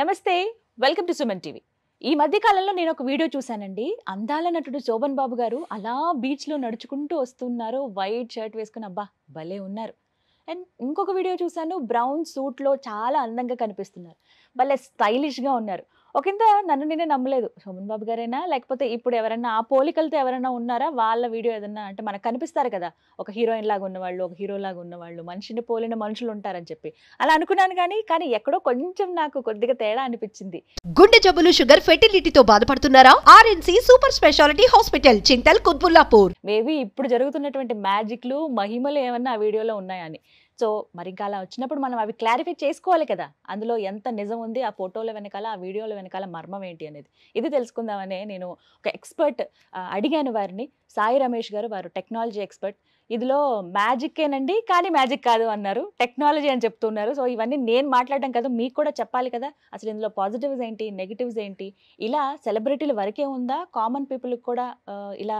నమస్తే welcome to Suman TV ఈ మధ్య కాలంలో నేను ఒక వీడియో చూశానండి అందాల నటుడు శోభన్ బాబు గారు అలా బీచ్లో నడుచుకుంటూ వస్తున్నారు వైట్ షర్ట్ వేసుకుని అబ్బా భలే ఉన్నారు అండ్ ఇంకొక వీడియో చూశాను బ్రౌన్ సూట్లో చాలా అందంగా కనిపిస్తున్నారు భలే స్టైలిష్గా ఉన్నారు ఒకంత నన్ను నేనే నమ్మలేదు సోమన్ బాబు గారైనా లేకపోతే ఇప్పుడు ఎవరైనా ఆ పోలికలతో ఎవరైనా ఉన్నారా వాళ్ళ వీడియో ఏదన్నా అంటే మనకు కనిపిస్తారు కదా ఒక హీరోయిన్ లాగా ఉన్నవాళ్ళు ఒక హీరో లాగా ఉన్నవాళ్ళు మనిషిని పోలిన మనుషులు ఉంటారని చెప్పి అలా అనుకున్నాను కానీ కానీ ఎక్కడో కొంచెం నాకు కొద్దిగా తేడా అనిపించింది గుండె జబ్బులు షుగర్ ఫెర్టిలిటీతో బాధపడుతున్నారా RNC super speciality hospital Chintal Quthbullapur maybe ఇప్పుడు జరుగుతున్నటువంటి మ్యాజిక్లు మహిమలు ఏమన్నా ఆ వీడియోలో ఉన్నాయని సో మరి ఇంకా అలా వచ్చినప్పుడు మనం అవి క్లారిఫై చేసుకోవాలి కదా అందులో ఎంత నిజం ఉంది ఆ ఫోటోల వెనకాల ఆ వీడియోల వెనకాల మర్మం ఏంటి అనేది ఇది తెలుసుకుందామనే నేను ఒక ఎక్స్పర్ట్ అడిగాను వారిని సాయి రమేష్ గారు వారు టెక్నాలజీ ఎక్స్పర్ట్ ఇదిలో మ్యాజిక్కేనండి కానీ మ్యాజిక్ కాదు అన్నారు టెక్నాలజీ అని చెప్తున్నారు సో ఇవన్నీ నేను మాట్లాడడం కదా మీకు కూడా చెప్పాలి కదా అసలు ఇందులో పాజిటివ్స్ ఏంటి నెగిటివ్స్ ఏంటి ఇలా సెలబ్రిటీల వరకే ఉందా కామన్ పీపుల్కి కూడా ఇలా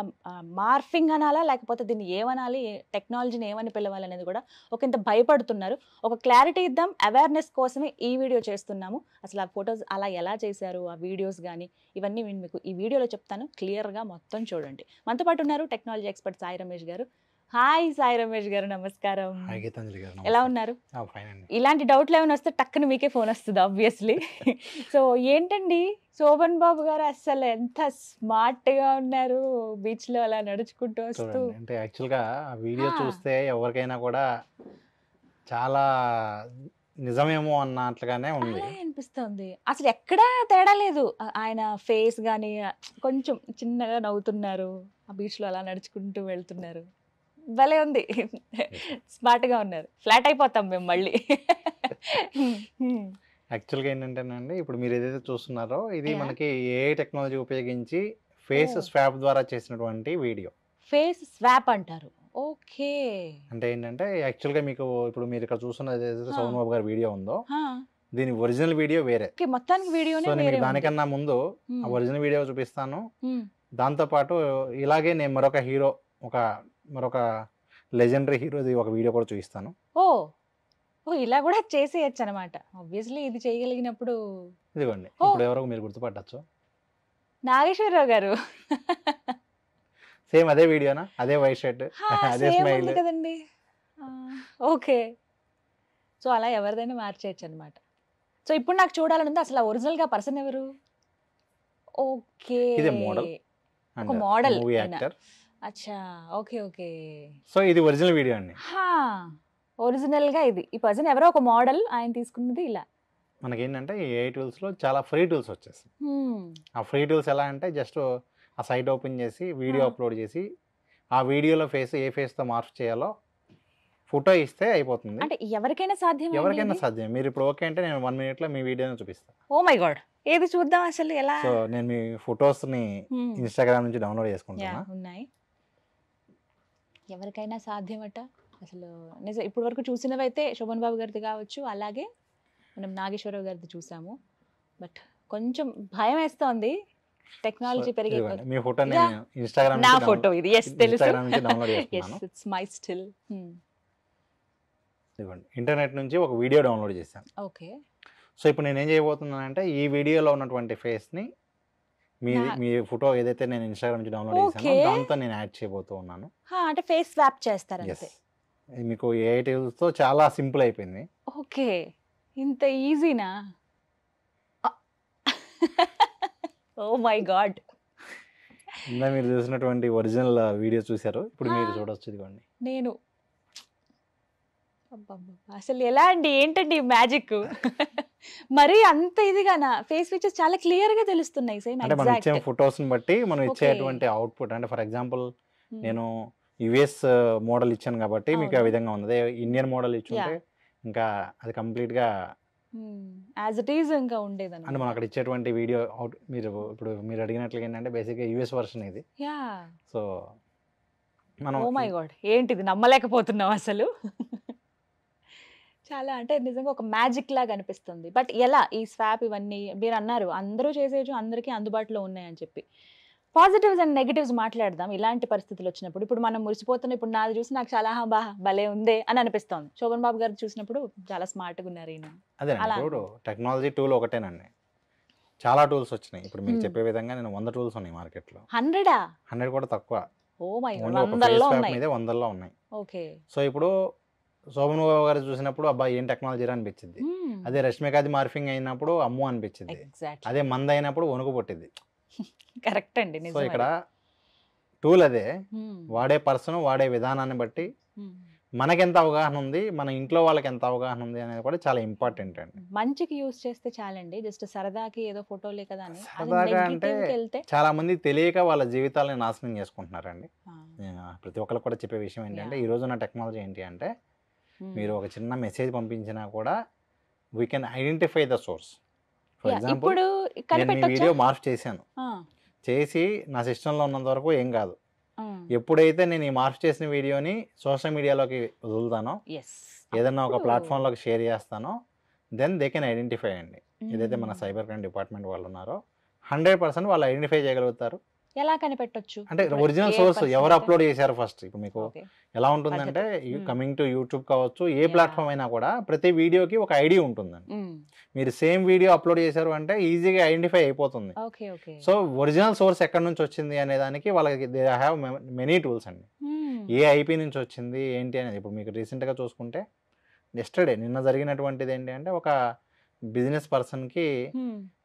మార్ఫింగ్ అనాలా లేకపోతే దీన్ని ఏమనాలి టెక్నాలజీని ఏమని పిలవాలి అనేది కూడా ఒక ఇంత భయపడుతున్నారు ఒక క్లారిటీ ఇద్దాం అవేర్నెస్ కోసమే ఈ వీడియో చేస్తున్నాము అసలు ఆ ఫొటోస్ అలా ఎలా చేశారు ఆ వీడియోస్ కానీ ఇవన్నీ నేను మీకు ఈ వీడియోలో చెప్తాను క్లియర్గా మొత్తం చూడండి మనతో పాటు ఉన్నారు టెక్నాలజీ ఎక్స్పర్ట్ సాయి రమేష్ గారు హాయ్ సాయి రమేష్ గారు నమస్కారం ఎలా ఉన్నారు ఇలాంటి డౌట్లు ఏమైనా వస్తే టక్కున మీకే ఫోన్ వస్తుంది ఆబ్వియస్లీ సో ఏంటండి శోభన్ బాబు గారు అసలు ఎంత స్మార్ట్ గా ఉన్నారు బీచ్ లో అలా నడుచుకుంటూ వస్తూ అంటే యాక్చువల్ గా ఆ వీడియో చూస్తే ఎవరికైనా కూడా చాలా నిజమేమో అన్నట్లుగానే ఉంది అనిపిస్తుంది అసలు ఎక్కడా తేడా లేదు ఆయన ఫేస్ కానీ కొంచెం చిన్నగా నవ్వుతున్నారు ఆ బీచ్లో అలా నడుచుకుంటూ వెళ్తున్నారు భలే ఉంది స్మార్ట్గా ఉన్నారు ఫ్లాట్ అయిపోతాం మేము మళ్ళీ యాక్చువల్గా ఏంటంటేనండి ఇప్పుడు మీరు ఏదైతే చూస్తున్నారో ఇది మనకి ఏ టెక్నాలజీ ఉపయోగించి ఫేస్ స్వాప్ ద్వారా చేసినటువంటి వీడియో ఫేస్ స్వాప్ అంటారు ఓకే అంటే ఏంటంటే యాక్చువల్గా మీకు ఇప్పుడు మీరు ఇక్కడ చూస్తున్న ఏదైతే సోమన్ బాబు గారి వీడియో ఉందో దీని ఒరిజినల్ వీడియో వేరే మొత్తానికి వీడియో దానికన్నా ముందు ఒరిజినల్ వీడియో చూపిస్తాను దాంతో పాటు ఇలాగే నేను మరొక హీరో ఒక మరొక లెజెండరీ హీరోది ఒక వీడియో కూడా చూపిస్తాను ఓ ఓ ఇలా కూడా చేసేయచ్చు అనమాట ఆబ్వియస్లీ ఇది చేయగలిగినప్పుడు ఇదిగోండి ఇప్పుడు ఎవరో మీరు గుర్తుపట్టచ్చు నాగేశ్వరరావు గారు సేమ్ అదే వీడియోనా అదే వైట్ షర్ట్ అదే స్మైల్ కదండి ఓకే సో అలా ఎవరిదైనా మార్చేయచ్చు అనమాట సో ఇప్పుడు నాకు చూడాలనుంది అసలు ఒరిజినల్ గా పర్సన్ ఎవరు okay model model movie actor అచ్చా ఓకే ఓకే సో ఇది ఒరిజినల్ వీడియో అండి ఒరిజినల్ గా ఇది ఈ పర్సన్ ఎవరో ఒక మోడల్ ఆయన తీసుకున్నది ఇలా మనకేంటంటే ఈ ఏ టూల్స్ లో చాలా ఫ్రీ టూల్స్ వచ్చేసి ఆ ఫ్రీ టూల్స్ ఎలా అంటే జస్ట్ ఆ సైట్ ఓపెన్ చేసి వీడియో అప్లోడ్ చేసి ఆ వీడియోలో ఫేస్ ఏ ఫేస్ తో మార్పు చేయాలో ఫోటో ఇస్తే అయిపోతుంది అంటే ఎవరికైనా సాధ్యం ఎవరికైనా సాధ్యం మీరు ఇప్పుడు ఓకే అంటే నేను వన్ మినిట్ లో మీ వీడియోని చూపిస్తాను ఓ మై గాడ్ ఏది చూద్దాం అసలు ఎలా సో నేను మీ ఫొటోస్ ని ఇన్స్టాగ్రామ్ నుంచి డౌన్లోడ్ చేసుకుంటున్నా ఉన్నాయి ఎవరికైనా సాధ్యమట అసలు నిజం ఇప్పటి వరకు చూసినవైతే శోభన్ బాబు గారిది కావచ్చు అలాగే మనం నాగేశ్వరరావు గారిది చూసాము బట్ కొంచెం భయం వేస్తోంది టెక్నాలజీ పెరిగి మీ ఫోటో ఇన్స్టాగ్రామ్ నా ఫోటో ఇది yes it's my still internet నుంచి ఒక వీడియో డౌన్లోడ్ చేశాను ఓకే సో ఇప్పుడు నేను ఏం చేయబోతున్నానంటే ఈ వీడియోలో ఉన్నటువంటి ఫేస్ని మీ మీ ఫోటో ఏదైతే నేను ఇన్స్టాగ్రామ్ నుంచి డౌన్లోడ్ చేశానో దాంతో నేను యాడ్ చేయబోతూ ఉన్నాను అంటే ఫేస్ స్వాప్ చేస్తారు అంతే మీకు ఏఐ తో చాలా సింపుల్ అయిపోయింది ఓకే ఇంత ఈజీనా ఓ మై గాడ్ ఇందా మీరు చూసినటువంటి ఒరిజినల్ వీడియో uh, చూశారు ఇప్పుడు మీరు చూడొచ్చు ఇదిగోండి నేను అసలు ఎలా అండి ఏంటండి మ్యాజిక్ మరి అంత ఇదిగానా ఫేస్ ఫీచర్స్ చాలా క్లియర్ గా తెలుస్తున్నాయి సేమ్ అంటే మనం ఇచ్చే ని బట్టి మనం ఇచ్చేటువంటి అవుట్పుట్ అంటే ఫర్ ఎగ్జాంపుల్ hmm. నేను యుఎస్ మోడల్ uh, ఇచ్చాను కాబట్టి మీకు ఆ విధంగా ఉంది ఇండియన్ మోడల్ ఇచ్చుంటే ఇంకా అది కంప్లీట్ గా యాజ్ ఇట్ ఈజ్ ఇంకా ఉండేది అంటే మనం అక్కడ ఇచ్చేటువంటి వీడియో అవుట్ మీరు ఇప్పుడు మీరు అడిగినట్లు ఏంటంటే బేసిక్గా యూఎస్ వర్షన్ ఇది యా సో మనం ఓ మై గాడ్ ఏంటిది నమ్మలేకపోతున్నాం అసలు చాలా అంటే నిజంగా ఒక మ్యాజిక్ లాగా అనిపిస్తుంది బట్ ఎలా ఈ స్వాప్ ఇవన్నీ మీరు అన్నారు అందరూ చేసేయచ్చు అందరికీ అందుబాటులో ఉన్నాయని చెప్పి పాజిటివ్స్ అండ్ నెగిటివ్స్ మాట్లాడదాం ఇలాంటి పరిస్థితులు వచ్చినప్పుడు ఇప్పుడు మనం మురిసిపోతున్న ఇప్పుడు నాది చూసి నాకు చాలా బా భలే ఉందే అని అనిపిస్తోంది శోభన్ బాబు గారు చూసినప్పుడు చాలా స్మార్ట్గా ఉన్నారు ఈయన అదే ఇప్పుడు టెక్నాలజీ టూల్ ఒకటేనండి చాలా టూల్స్ వచ్చినాయి ఇప్పుడు మీకు చెప్పే విధంగా నేను వంద టూల్స్ ఉన్నాయి మార్కెట్లో హండ్రెడా హండ్రెడ్ కూడా తక్కువ ఓ మై వందల్లో ఉన్నాయి వందల్లో ఉన్నాయి ఓకే సో ఇప్పుడు శోభన్ బాబు గారు చూసినప్పుడు అబ్బాయి ఏం టెక్నాలజీ అనిపించింది అదే రష్మికాది మార్ఫింగ్ అయినప్పుడు అమ్ము అనిపించింది అదే మంద అయినప్పుడు వణుకు పుట్టింది కరెక్ట్ అండి సో ఇక్కడ టూల్ అదే వాడే పర్సన్ వాడే విధానాన్ని బట్టి మనకెంత అవగాహన ఉంది మన ఇంట్లో వాళ్ళకి ఎంత అవగాహన ఉంది అనేది కూడా చాలా ఇంపార్టెంట్ అండి మంచికి యూజ్ చేస్తే చాలండి జస్ట్ సరదాకి ఏదో ఫోటో కదా అని సరదాగా అంటే చాలా మంది తెలియక వాళ్ళ జీవితాలని నాశనం చేసుకుంటున్నారండి ప్రతి ఒక్కరు కూడా చెప్పే విషయం ఏంటంటే ఈ రోజున టెక్నాలజీ ఏంటి అంటే Hmm. మీరు ఒక చిన్న మెసేజ్ పంపించినా కూడా we can identify the source for example నేను వీడియో మార్ఫ్ చేశాను చేసి నా సిస్టంలో ఉన్నంత వరకు ఏం కాదు ఎప్పుడైతే నేను ఈ మార్ఫ్ చేసిన వీడియోని సోషల్ మీడియాలోకి వదులుతానో ఏదైనా ఒక ప్లాట్ఫామ్లోకి షేర్ చేస్తానో దెన్ దే కెన్ ఐడెంటిఫై అండి ఏదైతే మన సైబర్ క్రైమ్ డిపార్ట్మెంట్ వాళ్ళు ఉన్నారో హండ్రెడ్ పర్సెంట్ వాళ్ళు ఐడెంటిఫై చేయగలుగుతారు ఎలా కనిపెట్టొచ్చు అంటే ఒరిజినల్ సోర్స్ ఎవరు అప్లోడ్ చేశారు ఫస్ట్ ఇప్పుడు మీకు ఎలా ఉంటుందంటే కమింగ్ టు యూట్యూబ్ కావచ్చు ఏ ప్లాట్ఫామ్ అయినా కూడా ప్రతి వీడియోకి ఒక ఐడి ఉంటుందండి మీరు సేమ్ వీడియో అప్లోడ్ చేశారు అంటే ఈజీగా ఐడెంటిఫై అయిపోతుంది సో ఒరిజినల్ సోర్స్ ఎక్కడి నుంచి వచ్చింది అనే దానికి వాళ్ళకి దే హ్యావ్ మెనీ టూల్స్ అండి ఏ ఐపీ నుంచి వచ్చింది ఏంటి అనేది ఇప్పుడు మీకు రీసెంట్గా చూసుకుంటే ఎస్టర్డే నిన్న జరిగినటువంటిది ఏంటి అంటే ఒక బిజినెస్ పర్సన్కి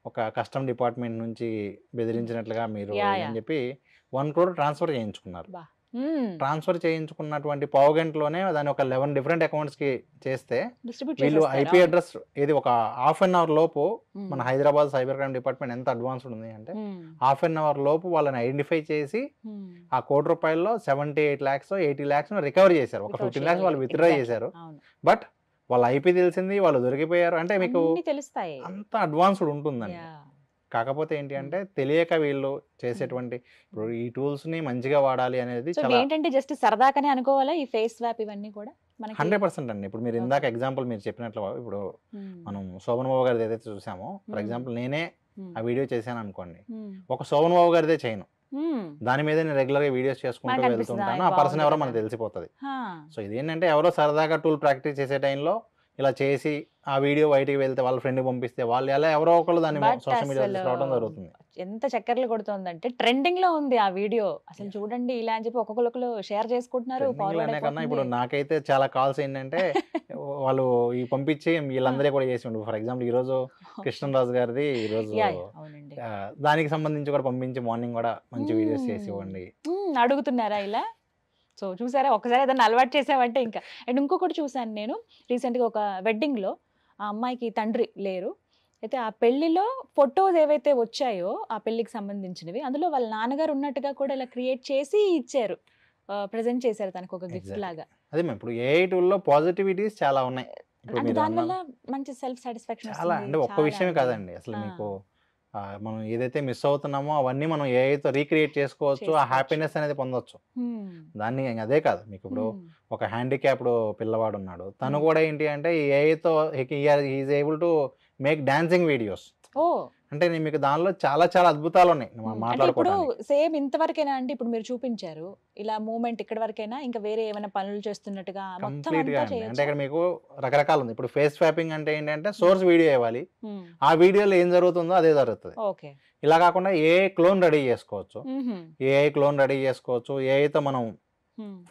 ఒక కస్టమ్ డిపార్ట్మెంట్ నుంచి బెదిరించినట్లుగా మీరు అని చెప్పి వన్ క్రోర్ ట్రాన్స్ఫర్ చేయించుకున్నారు ట్రాన్స్ఫర్ చేయించుకున్నటువంటి పావు గంటలోనే దాని ఒక లెవెన్ డిఫరెంట్ అకౌంట్స్ కి చేస్తే వీళ్ళు ఐపీ అడ్రస్ ఇది ఒక హాఫ్ అన్ అవర్ లోపు మన హైదరాబాద్ సైబర్ క్రైమ్ డిపార్ట్మెంట్ ఎంత అడ్వాన్స్డ్ ఉంది అంటే హాఫ్ అన్ అవర్ లోపు వాళ్ళని ఐడెంటిఫై చేసి ఆ కోటి రూపాయల్లో seventy eight lakhs eighty lakhs recover చేశారు ఒక ఫిఫ్టీన్ ల్యాక్స్ వాళ్ళు విత్డ్రా చేశారు బట్ వాళ్ళ ఐపీ తెలిసింది వాళ్ళు దొరికిపోయారు అంటే మీకు తెలుస్తాయి అంత అడ్వాన్స్డ్ ఉంటుందండి కాకపోతే ఏంటి అంటే తెలియక వీళ్ళు చేసేటువంటి ఇప్పుడు ఈ టూల్స్ ని మంచిగా వాడాలి అనేది ఏంటంటే జస్ట్ సరదాగానే అనుకోవాలా ఈ ఫేస్ స్వాప్ ఇవన్నీ కూడా హండ్రెడ్ పర్సెంట్ అండి ఇప్పుడు మీరు ఇందాక ఎగ్జాంపుల్ మీరు చెప్పినట్లు ఇప్పుడు మనం శోభన్ బాబు గారిది ఏదైతే చూసామో ఫర్ ఎగ్జాంపుల్ నేనే ఆ వీడియో చేశాను అనుకోండి ఒక శోభన్ బాబు గారిదే చేయను దాని మీద నేను రెగ్యులర్ గా వీడియోస్ చేసుకుంటూ వెళ్తుంటాను ఆ పర్సన్ ఎవరో మనకు తెలిసిపోతుంది సో ఇది ఏంటంటే ఎవరో సరదాగా టూల్ ప్రాక్టీస్ చేసే టైంలో ఇలా చేసి ఆ వీడియో బయటికి వెళ్తే వాళ్ళ ఫ్రెండ్ పంపిస్తే వాళ్ళు ఎలా ఎవరో ఒకళ్ళు దాన్ని సోషల్ మీడియా రావడం జరుగుతుంది ఎంత చక్కర్లు కొడుతుందంటే ట్రెండింగ్ లో ఉంది ఆ వీడియో అసలు చూడండి ఇలా అని చెప్పి ఒక్కొక్కరు షేర్ చేసుకుంటున్నారు ఇప్పుడు నాకైతే చాలా కాల్స్ ఏంటంటే వాళ్ళు ఈ పంపించి వీళ్ళందరూ కూడా చేసి ఉండు ఫర్ ఎగ్జాంపుల్ ఈ రోజు కృష్ణరాజు గారిది ఈ రోజు దానికి సంబంధించి కూడా పంపించి మార్నింగ్ కూడా మంచి వీడియోస్ చేసి ఇవ్వండి అడుగుతున్నారా ఇలా సో చూసారా ఒకసారి ఏదైనా అలవాటు చేసామంటే ఇంకా అండ్ ఇంకొకటి చూసాను నేను రీసెంట్గా ఒక వెడ్డింగ్లో ఆ అమ్మాయికి తండ్రి లేరు అయితే ఆ పెళ్లిలో ఫొటోస్ ఏవైతే వచ్చాయో ఆ పెళ్లికి సంబంధించినవి అందులో వాళ్ళ నాన్నగారు ఉన్నట్టుగా కూడా ఇలా క్రియేట్ చేసి ఇచ్చారు ప్రజెంట్ చేశారు తనకు ఒక గిఫ్ట్ లాగా అదే మేము ఇప్పుడు ఏ టూల్లో పాజిటివిటీస్ చాలా ఉన్నాయి దానివల్ల మంచి సెల్ఫ్ సాటిస్ఫాక్షన్ చాలా అంటే ఒక్క విషయమే కాదండి అసలు మీకు మనం ఏదైతే మిస్ అవుతున్నామో అవన్నీ మనం ఏఐతో రీక్రియేట్ చేసుకోవచ్చు ఆ హ్యాపీనెస్ అనేది పొందొచ్చు దాన్ని అదే కాదు మీకు ఇప్పుడు ఒక హ్యాండిక్యాప్డ్ పిల్లవాడు ఉన్నాడు తను కూడా ఏంటి అంటే ఏఐతో is able to make dancing videos ఓ అంటే నేను మీకు దానిలో చాలా చాలా అద్భుతాలు ఉన్నాయి ఇప్పుడు సేమ్ ఇంతవరకైనా అండి ఇప్పుడు మీరు చూపించారు ఇలా మూమెంట్ ఇక్కడ వరకైనా ఇంకా వేరే ఏమైనా పనులు చేస్తున్నట్టుగా కంప్లీట్ గా అంటే ఇక్కడ మీకు రకరకాలు ఉంది ఇప్పుడు ఫేస్ స్వాపింగ్ అంటే ఏంటంటే సోర్స్ వీడియో ఇవ్వాలి ఆ వీడియోలో ఏం జరుగుతుందో అదే జరుగుతుంది ఓకే ఇలా కాకుండా ఏ క్లోన్ రెడీ చేసుకోవచ్చు ఏ క్లోన్ రెడీ చేసుకోవచ్చు ఏ ఏఐతో మనం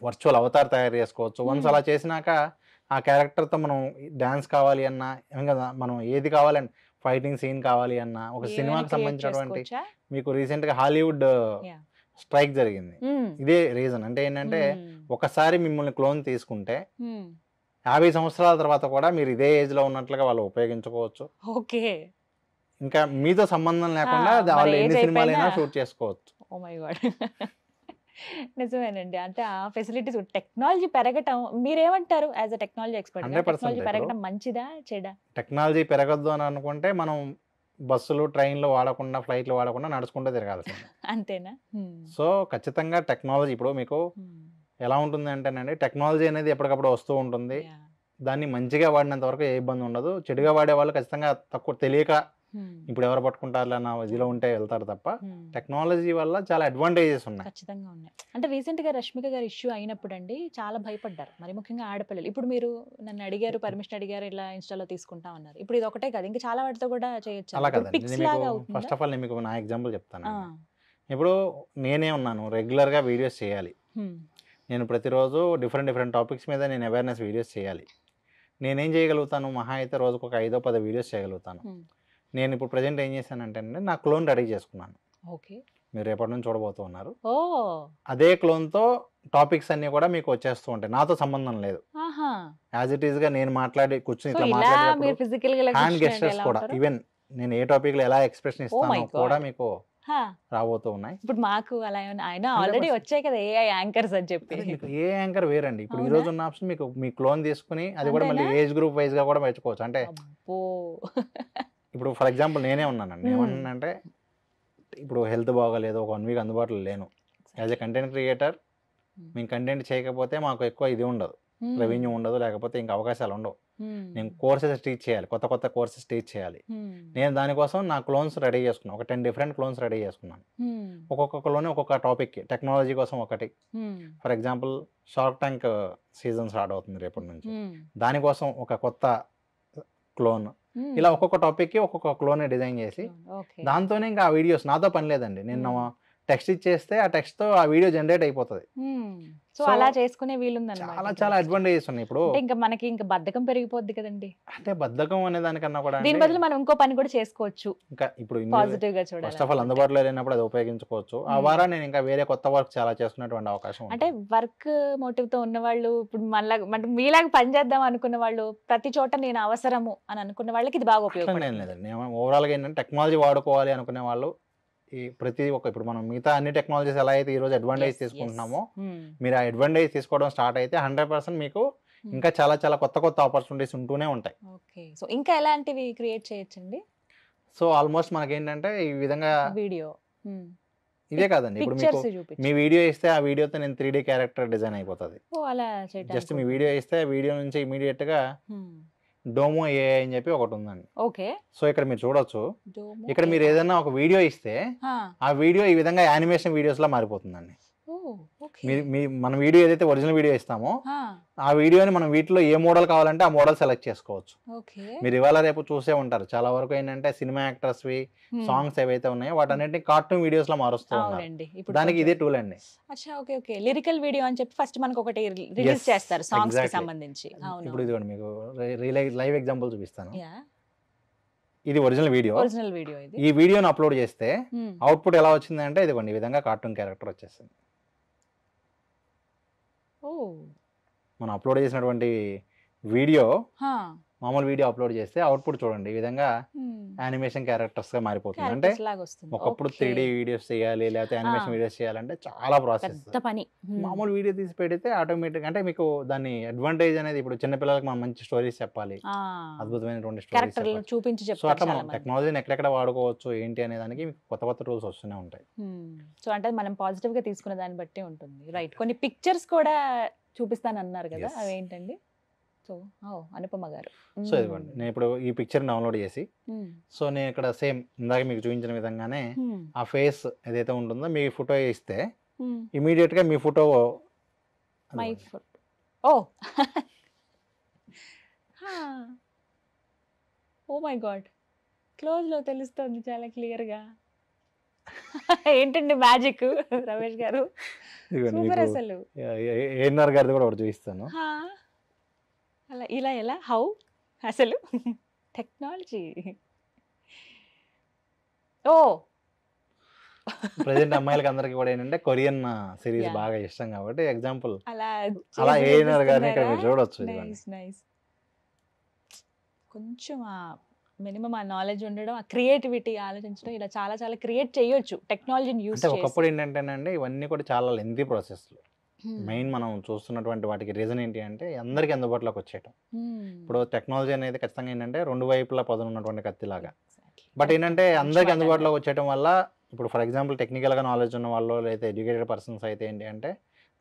వర్చువల్ అవతార్ తయారు చేసుకోవచ్చు వన్స్ అలా చేసినాక ఆ క్యారెక్టర్తో మనం డ్యాన్స్ కావాలి అన్నా కదా మనం ఏది కావాలని ఫైటింగ్ సీన్ కావాలి అన్న ఒక సినిమాకి సంబంధించినటువంటి మీకు రీసెంట్ గా హాలీవుడ్ స్ట్రైక్ జరిగింది ఇదే రీజన్ అంటే ఏంటంటే ఒకసారి మిమ్మల్ని క్లోన్ తీసుకుంటే యాభై సంవత్సరాల తర్వాత కూడా మీరు ఇదే ఏజ్ లో ఉన్నట్లుగా వాళ్ళు ఉపయోగించుకోవచ్చు ఓకే ఇంకా మీతో సంబంధం లేకుండా వాళ్ళు ఎన్ని సినిమాలైనా షూట్ చేసుకోవచ్చు నిజమేనండి అంటే ఆ ఫెసిలిటీస్ టెక్నాలజీ పెరగటం మీరేమంటారు as a technology expert technology పెరగటం మంచిదా చెడా టెక్నాలజీ పెరగద్దు అని అనుకుంటే మనం బస్సులు ట్రైన్లు వాడకుండా ఫ్లైట్లు వాడకుండా నడుచుకుంటే తిరగాలి అంతేనా సో ఖచ్చితంగా టెక్నాలజీ ఇప్పుడు మీకు ఎలా ఉంటుంది అంటేనండి టెక్నాలజీ అనేది ఎప్పటికప్పుడు వస్తూ ఉంటుంది దాన్ని మంచిగా వాడినంత వరకు ఏ ఇబ్బంది ఉండదు చెడుగా వాడే వాళ్ళు ఖచ్చితంగా తక్కువ తెలియక ఇప్పుడు ఎవరు పట్టుకుంటారు అన్న ఇదిలో ఉంటే వెళ్తారు తప్ప టెక్నాలజీ వల్ల చాలా అడ్వాంటేజెస్ ఉన్నాయి ఖచ్చితంగా ఉన్నాయి అంటే రీసెంట్ గా రష్మిక గారు ఇష్యూ అయినప్పుడు అండి చాలా భయపడ్డారు మరి ముఖ్యంగా ఆడపిల్లలు ఇప్పుడు మీరు నన్ను అడిగారు పర్మిషన్ అడిగారు ఇలా ఇన్స్టాలో తీసుకుంటా ఉన్నారు ఇప్పుడు ఇది ఒకటే కాదు ఇంకా చాలా వాటితో కూడా చేయొచ్చు అలా కదా ఫస్ట్ ఆఫ్ ఆల్ నేను మీకు నా ఎగ్జాంపుల్ చెప్తాను ఇప్పుడు నేనే ఉన్నాను రెగ్యులర్ గా వీడియోస్ చేయాలి నేను ప్రతిరోజు డిఫరెంట్ డిఫరెంట్ టాపిక్స్ మీద నేను అవేర్నెస్ వీడియోస్ చేయాలి నేనేం చేయగలుగుతాను మహా అయితే రోజుకు ఒక ఐదో పది వీడియోస్ చేయగలుగుతాను నేను ఇప్పుడు ప్రజెంట్ ఏం చేశానంటే నా క్లోన్ రెడీ చేసుకున్నాను ఓకే మీరు రేపటి నుంచి చూడబోతూ ఉన్నారు అదే క్లోన్తో టాపిక్స్ అన్ని కూడా మీకు వచ్చేస్తూ ఉంటాయి నాతో సంబంధం లేదు యాజ్ ఇట్ ఈస్ గా నేను మాట్లాడి కూర్చుని ఇట్లా మాట్లాడే హ్యాండ్ గెస్టర్స్ కూడా ఈవెన్ నేను ఏ టాపిక్ లో ఎలా ఎక్స్ప్రెషన్ oh ఇస్తాను కూడా మీకు రాబోతూ ఉన్నాయి ఇప్పుడు మాకు అలా ఆయన ఆల్రెడీ వచ్చాయి కదా యాంకర్స్ అని చెప్పి ఏ యాంకర్ వేరండి ఇప్పుడు ఈ రోజు ఉన్న ఆప్షన్ మీకు మీ క్లోన్ తీసుకుని అది కూడా మళ్ళీ ఏజ్ గ్రూప్ వైజ్ గా కూడా మెచ్చుకోవచ్చు అంటే ఇప్పుడు ఫర్ ఎగ్జాంపుల్ నేనే ఉన్నానండి ఏమన్నానంటే ఇప్పుడు హెల్త్ బాగోలేదు ఒక వన్ వీక్ అందుబాటులో లేను యాజ్ ఎ కంటెంట్ క్రియేటర్ మేము కంటెంట్ చేయకపోతే మాకు ఎక్కువ ఇది ఉండదు రెవెన్యూ ఉండదు లేకపోతే ఇంకా అవకాశాలు ఉండవు నేను కోర్సెస్ టీచ్ చేయాలి కొత్త కొత్త కోర్సెస్ టీచ్ చేయాలి నేను దానికోసం నా క్లోన్స్ రెడీ చేసుకున్నాను ఒక టెన్ డిఫరెంట్ క్లోన్స్ రెడీ చేసుకున్నాను ఒక్కొక్క లోని ఒక్కొక్క టాపిక్ టెక్నాలజీ కోసం ఒకటి for example shark tank season start అవుతుంది రేపటి నుంచి దానికోసం ఒక కొత్త క్లోన్ Hmm. ఇలా ఒక్కొక్క టాపిక్కి ఒక్కొక్క క్లోనే డిజైన్ చేసి hmm. దాంతోనే ఇంకా ఆ వీడియోస్ నాతో పని లేదండి నేను hmm. టెక్స్ట్ ఇచ్చేస్తే ఆ టెక్స్ట్ తో ఆ వీడియో జనరేట్ అయిపోతుంది సో అలా చేసుకునే వీలుందండి చాలా చాలా అడ్వాంటేజెస్ ఉన్నాయి ఇప్పుడు ఇంకా మనకి ఇంకా బద్ధకం పెరిగిపోద్ది కదండి అంటే బద్ధకం అనే దానికన్నా కూడా దీని బదులు మనం ఇంకో పని కూడా చేసుకోవచ్చు ఇంకా ఇప్పుడు పాజిటివ్ గా చూడాలి ఫస్ట్ ఆఫ్ ఆల్ అందుబాటులో లేనప్పుడు అది ఉపయోగించుకోవచ్చు ఆ hmm. వారా నేను ఇంకా వేరే కొత్త వర్క్ చాలా చేస్తున్నటువంటి అవకాశం అంటే వర్క్ మోటివ్ తో ఉన్న వాళ్ళు ఇప్పుడు మళ్ళా అంటే మీలాగా పని చేద్దాం అనుకున్న వాళ్ళు ప్రతి చోట నేను అవసరము అని అనుకున్న వాళ్ళకి ఇది బాగా ఉపయోగపడుతుంది ఓవరాల్ గా ఏంటంటే టెక్నాలజీ వాడుకోవాలి అనుకునే వాళ్ళు ఈ ప్రతి ఒక్క ఇప్పుడు మనం మిగతా అన్ని టెక్నాలజీస్ ఎలా అయితే ఈరోజు అడ్వాంటేజ్ తీసుకుంటున్నామో hmm. మీరు ఆ అడ్వాంటేజ్ తీసుకోవడం స్టార్ట్ అయితే హండ్రెడ్ పర్సెంట్ మీకు hmm. ఇంకా చాలా చాలా కొత్త కొత్త ఆపర్చునిటీస్ ఉంటూనే ఉంటాయి సో ఇంకా ఎలాంటివి క్రియేట్ చేయొచ్చండి సో ఆల్మోస్ట్ మనకి ఏంటంటే ఈ విధంగా వీడియో hmm. ఇదే కాదండి ఇప్పుడు మీకు మీ వీడియో ఇస్తే ఆ వీడియోతో నేను త్రీ డీ క్యారెక్టర్ డిజైన్ అయిపోతుంది జస్ట్ మీ వీడియో ఇస్తే వీడియో నుంచి ఇమీడియట్ గా డోమో ఏ అని చెప్పి ఒకటి ఉందండి ఓకే సో ఇక్కడ మీరు చూడొచ్చు ఇక్కడ మీరు ఏదైనా ఒక వీడియో ఇస్తే ఆ వీడియో ఈ విధంగా యానిమేషన్ వీడియోస్ లా మారిపోతుందండి మీ మన వీడియో ఏదైతే ఒరిజినల్ వీడియో ఇస్తామో ఆ వీడియోని మనం వీటిలో ఏ మోడల్ కావాలంటే ఆ మోడల్ సెలెక్ట్ చేసుకోవచ్చు మీరు ఇవాళ రేపు చూసే ఉంటారు చాలా వరకు ఏంటంటే సినిమా యాక్టర్స్ వి సాంగ్స్ ఏవైతే ఉన్నాయో వాటన్నిటిని కార్టూన్ వీడియోస్ లో మారుస్తూ దానికి ఇదే టూల్ అండి లిరికల్ వీడియో అని చెప్పి ఫస్ట్ మనకు ఒకటి రిలీజ్ చేస్తారు సాంగ్స్ కి సంబంధించి ఇప్పుడు ఇదిగోండి మీకు లైవ్ ఎగ్జాంపుల్ చూపిస్తాను ఇది ఒరిజినల్ వీడియో ఒరిజినల్ వీడియో ఈ వీడియోని అప్లోడ్ చేస్తే అవుట్పుట్ ఎలా వచ్చిందంటే ఇదిగోండి ఈ విధంగా కార్టూన్ క్యారెక్టర్ వచ్చేసింది మనం అప్లోడ్ చేసినటువంటి వీడియో మామూలు వీడియో అప్లోడ్ చేస్తే అవుట్పుట్ చూడండి ఈ విధంగా యానిమేషన్ క్యారెక్టర్స్ గా మారిపోతుంది అంటే ఒకప్పుడు త్రీ వీడియోస్ చేయాలి లేకపోతే యానిమేషన్ వీడియోస్ చేయాలంటే చాలా ప్రాసెస్ పని మామూలు వీడియో తీసి పెడితే ఆటోమేటిక్ అంటే మీకు దాని అడ్వాంటేజ్ అనేది ఇప్పుడు చిన్నపిల్లలకి మనం మంచి స్టోరీస్ చెప్పాలి అద్భుతమైనటువంటి స్టోరీస్ చూపించి సో అట్లా మనం టెక్నాలజీని ఎక్కడెక్కడ వాడుకోవచ్చు ఏంటి అనే దానికి కొత్త కొత్త రూల్స్ వస్తూనే ఉంటాయి సో అంటే మనం పాజిటివ్ గా తీసుకునే దాన్ని బట్టి ఉంటుంది రైట్ కొన్ని పిక్చర్స్ కూడా చూపిస్తానన్నారు కదా ఏంటండి సో అనుపమ గారు సో ఇదిగోండి నేను ఇప్పుడు ఈ పిక్చర్ డౌన్లోడ్ చేసి సో నేను ఇక్కడ సేమ్ ఇందాక మీకు చూపించిన విధంగానే ఆ ఫేస్ ఏదైతే ఉంటుందో మీ ఫోటో ఇస్తే ఇమీడియట్ గా మీ photo my photo oh oh my god లో తెలుస్తుంది చాలా క్లియర్ గా ఏంటండి మ్యాజిక్ రమేష్ గారు సూపర్ అసలు ఏఎన్ఆర్ గారిది కూడా ఒకటి చూపిస్తాను అలా ఇలా ఎలా హౌ అసలు టెక్నాలజీ ఓ ప్రజెంట్ అమ్మాయిలకి అందరికి కూడా ఏంటంటే కొరియన్ సిరీస్ బాగా ఇష్టం కాబట్టి ఎగ్జాంపుల్ అలా అలా ఏనారు కానీ ఇక్కడ మీరు చూడొచ్చు నైస్ కొంచెం ఆ మినిమం ఆ నాలెడ్జ్ ఉండడం ఆ క్రియేటివిటీ ఆలోచించడం ఇలా చాలా చాలా క్రియేట్ చేయొచ్చు టెక్నాలజీని యూస్ ఒకప్పుడు ఏంటంటేనండి ఇవన్నీ కూడా చాలా లెంతీ ప్రాసెస్లు మెయిన్ మనం చూస్తున్నటువంటి వాటికి రీజన్ ఏంటి అంటే అందరికీ అందుబాటులోకి వచ్చేయటం ఇప్పుడు టెక్నాలజీ అనేది ఖచ్చితంగా ఏంటంటే రెండు వైపులా పదును ఉన్నటువంటి కత్తిలాగా బట్ ఏంటంటే అందరికీ అందుబాటులోకి వచ్చేయటం వల్ల ఇప్పుడు ఫర్ ఎగ్జాంపుల్ టెక్నికల్గా నాలెడ్జ్ ఉన్న వాళ్ళు లేదా ఎడ్యుకేటెడ్ పర్సన్స్ అయితే ఏంటి అంటే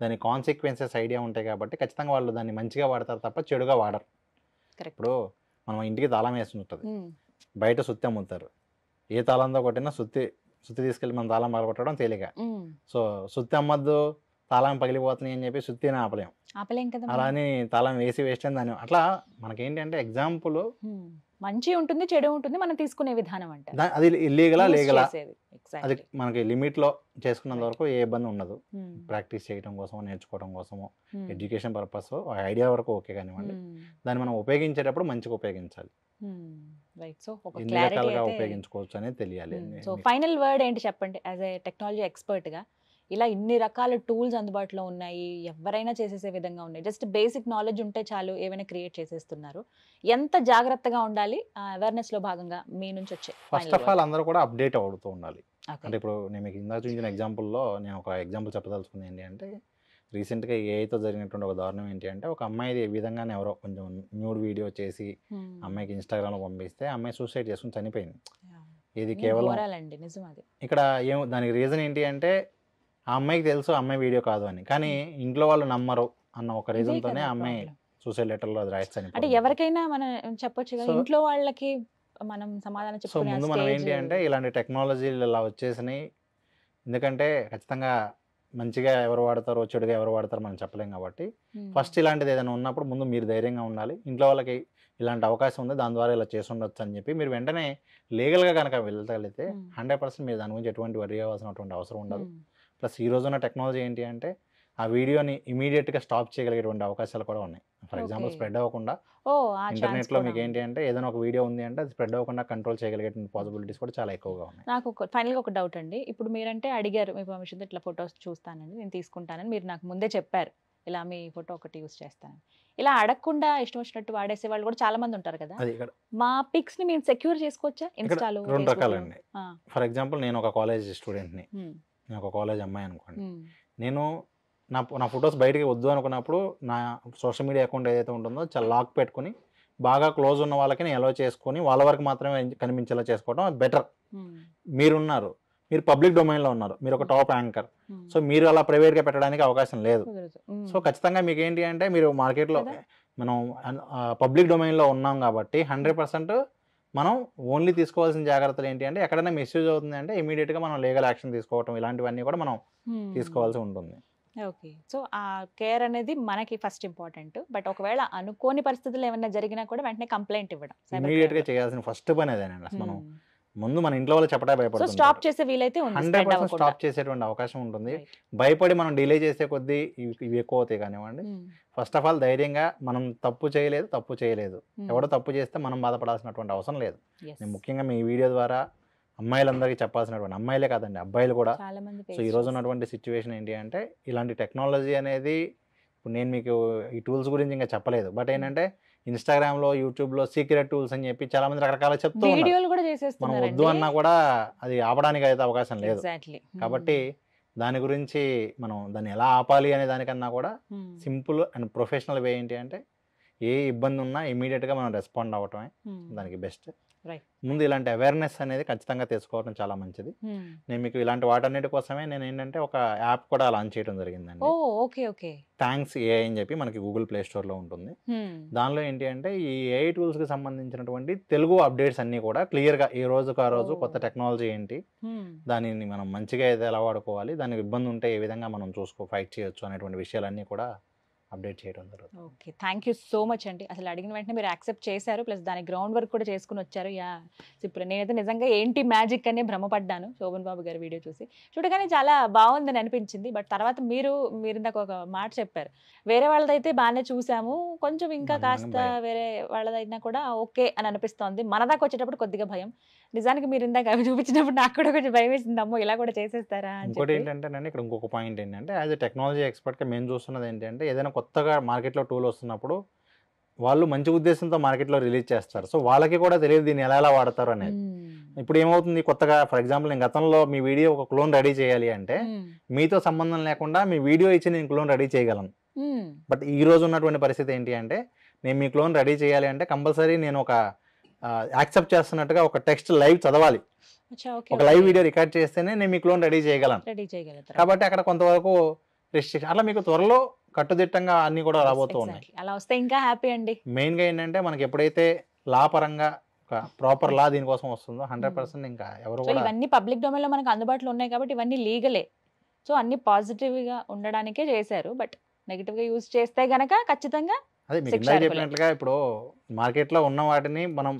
దాని కాన్సిక్వెన్సెస్ ఐడియా ఉంటాయి కాబట్టి ఖచ్చితంగా వాళ్ళు దాన్ని మంచిగా వాడతారు తప్ప చెడుగా వాడరు ఇప్పుడు మనం ఇంటికి తాళం వేసి ఉంటుంది బయట సుత్తి అమ్ముతారు ఏ తాళంతో కొట్టినా సుత్తి సుత్తి తీసుకెళ్ళి మనం తాళం కొట్టడం తేలిక సో సుత్తి అమ్మద్దు తాళం పగిలిపోతున్నాయి అని చెప్పి శుద్ధి ఆపలేం ఆపలేం అలానే తాళం వేసి వేస్ట్ దాని అట్లా ఏంటంటే ఎగ్జాంపుల్ మంచి ఉంటుంది చెడు ఉంటుంది మనం తీసుకునే విధానం అంటే అది ఇల్లీగలా లీగలా అది మనకి లిమిట్ లో చేసుకున్నంత వరకు ఏ ఇబ్బంది ఉండదు ప్రాక్టీస్ చేయడం కోసమో నేర్చుకోవడం కోసమో ఎడ్యుకేషన్ పర్పస్ ఐడియా వరకు ఓకే కానివ్వండి దాన్ని మనం ఉపయోగించేటప్పుడు మంచిగా ఉపయోగించాలి ఉపయోగించుకోవచ్చు అనేది తెలియాలి సో ఫైనల్ వర్డ్ ఏంటి చెప్పండి యాజ్ ఏ టెక్నాలజీ ఎక్స్పర్ట్ గా ఇలా ఇన్ని రకాల టూల్స్ అందుబాటులో ఉన్నాయి ఎవరైనా చేసేసే విధంగా ఉన్నాయి జస్ట్ బేసిక్ నాలెడ్జ్ ఉంటే చాలు ఏమైనా క్రియేట్ చేసేస్తున్నారు ఎంత జాగ్రత్తగా ఉండాలి అవేర్నెస్ అవేర్నెస్లో భాగంగా మీ నుంచి వచ్చే ఫస్ట్ ఆఫ్ ఆల్ అందరూ కూడా అప్డేట్ అవుతూ ఉండాలి అంటే ఇప్పుడు నేను మీకు ఇందాక చూపించిన ఎగ్జాంపుల్లో నేను ఒక ఎగ్జాంపుల్ చెప్పదలుచుకుంది ఏంటి అంటే రీసెంట్గా ఏఐతో జరిగినటువంటి ఒక దారుణం ఏంటి అంటే ఒక అమ్మాయిది ఏ విధంగా ఎవరో కొంచెం న్యూడ్ వీడియో చేసి అమ్మాయికి ఇన్స్టాగ్రామ్లో పంపిస్తే అమ్మాయి సూసైడ్ చేసుకుని చనిపోయింది ఇది కేవలం ఇక్కడ ఏం దానికి రీజన్ ఏంటి అంటే ఆ అమ్మాయికి తెలుసు అమ్మాయి వీడియో కాదు అని కానీ ఇంట్లో వాళ్ళు నమ్మరు అన్న ఒక రీజన్తోనే అమ్మాయి చూసే లెటర్లో అది రాయొచ్చు అంటే ఎవరికైనా మనం చెప్పొచ్చు కదా ఇంట్లో వాళ్ళకి మనం సమాధానం సో ముందు మనం ఏంటి అంటే ఇలాంటి టెక్నాలజీలు ఇలా వచ్చేసినాయి ఎందుకంటే ఖచ్చితంగా మంచిగా ఎవరు వాడతారో చెడుగా ఎవరు వాడతారో మనం చెప్పలేం కాబట్టి ఫస్ట్ ఇలాంటిది ఏదైనా ఉన్నప్పుడు ముందు మీరు ధైర్యంగా ఉండాలి ఇంట్లో వాళ్ళకి ఇలాంటి అవకాశం ఉంది దాని ద్వారా ఇలా చేసి ఉండొచ్చు అని చెప్పి మీరు వెంటనే లీగల్గా కనుక వెళ్ళగలిగితే హండ్రెడ్ పర్సెంట్ మీరు దాని గురించి ఎటువంటి వరి అవసరం ఉండదు ప్లస్ ఈ రోజున్న టెక్నాలజీ ఏంటి అంటే ఆ వీడియోని ఇమీడియట్గా స్టాప్ చేయగలిగేటువంటి అవకాశాలు కూడా ఉన్నాయి ఫర్ ఎగ్జాంపుల్ స్ప్రెడ్ అవ్వకుండా లో మీకు ఏంటి అంటే ఏదైనా ఒక వీడియో ఉంది అంటే అది స్ప్రెడ్ అవ్వకుండా కంట్రోల్ చేయగలిగేటువంటి పాసిబిలిటీస్ కూడా చాలా ఎక్కువగా ఉన్నాయి నాకు ఫైనల్ ఫైనల్గా ఒక డౌట్ అండి ఇప్పుడు మీరంటే అడిగారు మీ పర్మిషన్ ఇట్లా ఫొటోస్ చూస్తానండి నేను తీసుకుంటానని మీరు నాకు ముందే చెప్పారు ఇలా మీ ఫోటో ఒకటి యూస్ చేస్తాను ఇలా అడగకుండా ఇష్టం వచ్చినట్టు వాడేసే వాళ్ళు కూడా చాలా మంది ఉంటారు కదా మా పిక్స్ ని మేము సెక్యూర్ చేసుకోవచ్చా ఇన్స్టాలో రెండు రకాలండి ఫర్ ఎగ్జాంపుల్ నేను ఒక కాలేజ్ స్టూడెంట్ని నాకు కాలేజ్ అమ్మాయి అనుకోండి నేను నా నా ఫొటోస్ బయటికి వద్దు అనుకున్నప్పుడు నా సోషల్ మీడియా అకౌంట్ ఏదైతే ఉంటుందో చాలా లాక్ పెట్టుకుని బాగా క్లోజ్ ఉన్న వాళ్ళకి నేను ఎలా చేసుకొని వాళ్ళ వరకు మాత్రమే కనిపించేలా చేసుకోవడం బెటర్ మీరున్నారు మీరు పబ్లిక్ డొమైన్లో ఉన్నారు మీరు ఒక టాప్ యాంకర్ సో మీరు అలా ప్రైవేట్గా పెట్టడానికి అవకాశం లేదు సో ఖచ్చితంగా మీకు ఏంటి అంటే మీరు మార్కెట్లో మనం పబ్లిక్ డొమైన్లో ఉన్నాం కాబట్టి హండ్రెడ్ పర్సెంట్ మనం ఓన్లీ తీసుకోవాల్సిన జాగ్రత్తలు ఏంటి అంటే ఎక్కడైనా మెసేజ్ అవుతుంది అంటే గా మనం లీగల్ యాక్షన్ తీసుకోవటం ఇలాంటివన్నీ కూడా మనం hmm. తీసుకోవాల్సి ఉంటుంది ఓకే సో ఆ కేర్ అనేది మనకి ఫస్ట్ ఇంపార్టెంట్ బట్ ఒకవేళ అనుకోని పరిస్థితులు ఏమైనా జరిగినా కూడా వెంటనే కంప్లైంట్ ఇవ్వడం గా చేయాల్సిన ఫస్ట్ పని అదేనండి మనం hmm. ముందు మన ఇంట్లో వాళ్ళు చెప్పడా భయపడుతుంది స్టాప్ చేసే వీలైతే హండ్రెడ్ పర్సెంట్ స్టాప్ చేసేటువంటి అవకాశం ఉంటుంది భయపడి మనం డిలే చేసే కొద్దీ ఇవి ఎక్కువ అవుతాయి కానివ్వండి ఫస్ట్ ఆఫ్ ఆల్ ధైర్యంగా మనం తప్పు చేయలేదు తప్పు చేయలేదు hmm. ఎవడో తప్పు చేస్తే మనం బాధపడాల్సినటువంటి అవసరం లేదు నేను ముఖ్యంగా మీ వీడియో ద్వారా అమ్మాయిలందరికీ చెప్పాల్సినటువంటి అమ్మాయిలే కాదండి అబ్బాయిలు కూడా సో ఈ రోజు ఉన్నటువంటి సిచ్యువేషన్ ఏంటి అంటే ఇలాంటి టెక్నాలజీ అనేది ఇప్పుడు నేను మీకు ఈ టూల్స్ గురించి ఇంకా చెప్పలేదు బట్ hmm. ఏంటంటే యూట్యూబ్ యూట్యూబ్లో సీక్రెట్ టూల్స్ అని చెప్పి చాలా మంది రకరకాల చెప్తూ మనం వద్దు అన్నా కూడా అది ఆపడానికి అయితే అవకాశం లేదు కాబట్టి దాని గురించి మనం దాన్ని ఎలా ఆపాలి అనే దానికన్నా కూడా సింపుల్ అండ్ ప్రొఫెషనల్ వే ఏంటి అంటే ఏ ఇబ్బంది ఉన్నా గా మనం రెస్పాండ్ అవ్వటమే దానికి బెస్ట్ ముందు ఇలాంటి అవేర్నెస్ అనేది ఖచ్చితంగా తీసుకోవడం చాలా మంచిది hmm. నేను మీకు ఇలాంటి వాటన్నిటి కోసమే నేను ఏంటంటే ఒక యాప్ కూడా లాంచ్ చేయడం జరిగిందండి ఓకే ఓకే థ్యాంక్స్ ఏఐ అని చెప్పి మనకి గూగుల్ ప్లే స్టోర్లో ఉంటుంది hmm. దానిలో ఏంటి అంటే ఈ ఏఐ కి సంబంధించినటువంటి తెలుగు అప్డేట్స్ అన్నీ కూడా క్లియర్గా ఏ రోజుకు ఆ రోజు oh. కొత్త టెక్నాలజీ ఏంటి hmm. దానిని మనం మంచిగా అయితే ఎలా వాడుకోవాలి దానికి ఇబ్బంది ఉంటే ఏ విధంగా మనం చూసుకో ఫైట్ చేయొచ్చు అనేటువంటి విషయాలన్నీ కూడా అప్డేట్ చేయడం జరుగుతుంది okay thank you so much అండి అసలు అడిగిన వెంటనే మీరు యాక్సెప్ట్ చేశారు ప్లస్ దాని గ్రౌండ్ వర్క్ కూడా చేసుకుని వచ్చారు యా ఇప్పుడు నేనైతే నిజంగా ఏంటి మ్యాజిక్ అనే భ్రమపడ్డాను శోభన్ బాబు గారి వీడియో చూసి చూడగానే చాలా బాగుందని అనిపించింది బట్ తర్వాత మీరు మీరు ఇందాక ఒక మాట చెప్పారు వేరే వాళ్ళదైతే బాగానే చూసాము కొంచెం ఇంకా కాస్త వేరే వాళ్ళదైనా కూడా ఓకే అని అనిపిస్తోంది మన దాకా వచ్చేటప్పుడు కొద్దిగా భయం నిజానికి మీరు ఇందాక అవి చూపించినప్పుడు నాకు కూడా కొంచెం భయం వేసింది అమ్మో ఇలా కూడా చేసేస్తారా ఇంకోటి ఏంటంటే ఇక్కడ ఇంకొక పాయింట్ ఏంటంటే యాజ్ ఎ టెక్నాలజీ ఎక్స్పర్ట్గా మేము చూస్తున్నది ఏంటంటే ఏదైనా కొత్తగా మార్కెట్లో టూల్ వస్తున్నప్పుడు వాళ్ళు మంచి ఉద్దేశంతో మార్కెట్లో రిలీజ్ చేస్తారు సో వాళ్ళకి కూడా తెలియదు దీన్ని ఎలా ఎలా వాడతారు అనేది ఇప్పుడు ఏమవుతుంది కొత్తగా ఫర్ ఎగ్జాంపుల్ నేను గతంలో మీ వీడియో ఒక క్లోన్ రెడీ చేయాలి అంటే మీతో సంబంధం లేకుండా మీ వీడియో ఇచ్చి నేను క్లోన్ రెడీ చేయగలను బట్ ఈ రోజు ఉన్నటువంటి పరిస్థితి ఏంటి అంటే నేను మీ క్లోన్ రెడీ చేయాలి అంటే కంపల్సరీ నేను ఒక యాక్సెప్ట్ చేస్తున్నట్టుగా ఒక టెక్స్ట్ లైవ్ చదవాలి ఒక లైవ్ వీడియో రికార్డ్ చేస్తేనే నేను మీ క్లోన్ రెడీ చేయగలను కాబట్టి అక్కడ కొంతవరకు రిస్ట్రిక్షన్ అట్లా మీకు త్వరలో కట్టుదిట్టంగా అన్ని కూడా రాబోతూ ఉన్నాయి అలా వస్తే ఇంకా హ్యాపీ అండి మెయిన్ గా ఏంటంటే మనకి ఎప్పుడైతే లా పరంగా ఒక ప్రాపర్ లా దీనికోసం వస్తుందో హండ్రెడ్ పర్సెంట్ hmm. ఇంకా ఎవరు ఇవన్నీ పబ్లిక్ డొమైన్ లో మనకు అందుబాటులో ఉన్నాయి కాబట్టి ఇవన్నీ లీగలే సో అన్ని పాజిటివ్ గా ఉండడానికే చేశారు బట్ నెగిటివ్ గా యూజ్ చేస్తే గనక ఖచ్చితంగా అదే మీకు చెప్పినట్లుగా ఇప్పుడు మార్కెట్ లో ఉన్న వాటిని మనం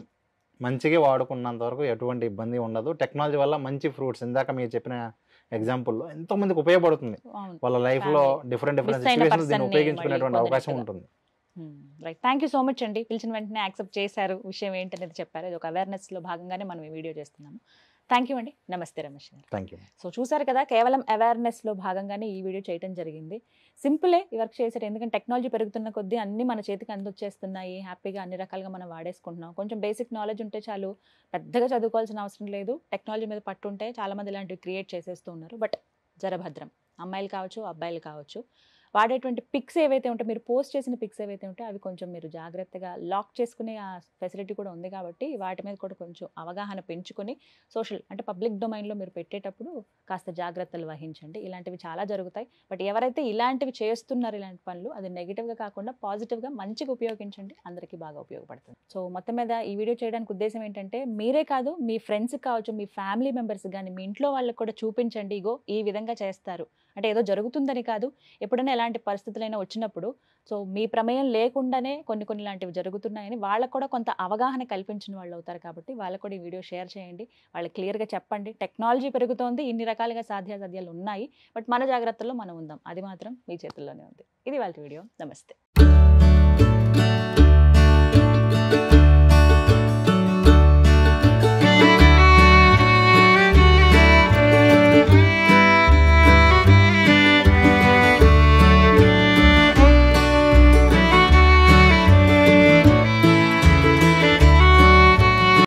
మంచిగా వాడుకున్నంత వరకు ఎటువంటి ఇబ్బంది ఉండదు టెక్నాలజీ వల్ల మంచి ఫ్రూట్స్ ఇందాక మీరు చెప్పిన ఎగ్జాంపుల్లో ఎంతో మందికి ఉపయోగపడుతుంది వాళ్ళ లైఫ్ లో డిఫరెంట్ డిఫరెంట్ సిచ్యువేషన్స్ దీన్ని ఉపయోగించుకునేటువంటి అవకాశం ఉంటుంది right thank you so much అండి పిలిచిన వెంటనే యాక్సెప్ట్ చేశారు విషయం ఏంటనేది చెప్పారు ఇది ఒక అవేర్నెస్లో భాగంగానే మనం ఈ వీడియో చేస్తున్నాము థ్యాంక్ యూ అండి నమస్తే రమేష్ గారు థ్యాంక్ యూ సో చూసారు కదా కేవలం అవేర్నెస్లో భాగంగానే ఈ వీడియో చేయడం జరిగింది సింపులే ఈ వర్క్ చేసేట ఎందుకంటే టెక్నాలజీ పెరుగుతున్న కొద్దీ అన్ని మన చేతికి అందొచ్చేస్తున్నాయి హ్యాపీగా అన్ని రకాలుగా మనం వాడేసుకుంటున్నాం కొంచెం బేసిక్ నాలెడ్జ్ ఉంటే చాలు పెద్దగా చదువుకోవాల్సిన అవసరం లేదు టెక్నాలజీ మీద పట్టుంటే చాలామంది ఇలాంటివి క్రియేట్ చేసేస్తూ ఉన్నారు బట్ జరభద్రం అమ్మాయిలు కావచ్చు అబ్బాయిలు కావచ్చు వాడేటువంటి పిక్స్ ఏవైతే ఉంటాయి మీరు పోస్ట్ చేసిన పిక్స్ ఏవైతే ఉంటాయో అవి కొంచెం మీరు జాగ్రత్తగా లాక్ చేసుకునే ఆ ఫెసిలిటీ కూడా ఉంది కాబట్టి వాటి మీద కూడా కొంచెం అవగాహన పెంచుకొని సోషల్ అంటే పబ్లిక్ డొమైన్లో మీరు పెట్టేటప్పుడు కాస్త జాగ్రత్తలు వహించండి ఇలాంటివి చాలా జరుగుతాయి బట్ ఎవరైతే ఇలాంటివి చేస్తున్నారు ఇలాంటి పనులు అది నెగిటివ్గా కాకుండా పాజిటివ్గా మంచిగా ఉపయోగించండి అందరికీ బాగా ఉపయోగపడుతుంది సో మొత్తం మీద ఈ వీడియో చేయడానికి ఉద్దేశం ఏంటంటే మీరే కాదు మీ ఫ్రెండ్స్కి కావచ్చు మీ ఫ్యామిలీ మెంబర్స్ కానీ మీ ఇంట్లో వాళ్ళకి కూడా చూపించండి ఇగో ఈ విధంగా చేస్తారు అంటే ఏదో జరుగుతుందని కాదు ఎప్పుడైనా ఎలాంటి పరిస్థితులైనా వచ్చినప్పుడు సో మీ ప్రమేయం లేకుండానే కొన్ని కొన్ని లాంటివి జరుగుతున్నాయని వాళ్ళకు కూడా కొంత అవగాహన కల్పించిన వాళ్ళు అవుతారు కాబట్టి వాళ్ళకు కూడా ఈ వీడియో షేర్ చేయండి వాళ్ళు క్లియర్గా చెప్పండి టెక్నాలజీ పెరుగుతోంది ఇన్ని రకాలుగా సాధ్యాసాధ్యాలు ఉన్నాయి బట్ మన జాగ్రత్తల్లో మనం ఉందాం అది మాత్రం మీ చేతుల్లోనే ఉంది ఇది వాళ్ళ వీడియో నమస్తే